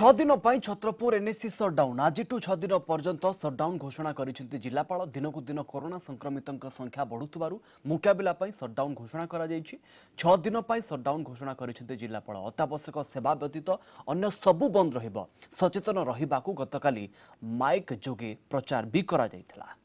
ছদিন Chhatrapur NAC shutdown আজিঠু ছদিন পর্যন্ত সটডাউন ঘোষণা করেছেন জেলাপাল দিনকু দিন করোনা সংক্রমিত সংখ্যা বড়ুবার মুকাবিলা সটডাউন ঘোষণা করা যাইছি ছদিন সটডাউন ঘোষণা করেছেন জেলাপাল অত্যাবশ্যক সেবা ব্যতীত অন্য সবু বন্ধ রহব সচেতন রহবাকু গতকালি মাইক যোগে প্রচার বি করা যাইতলা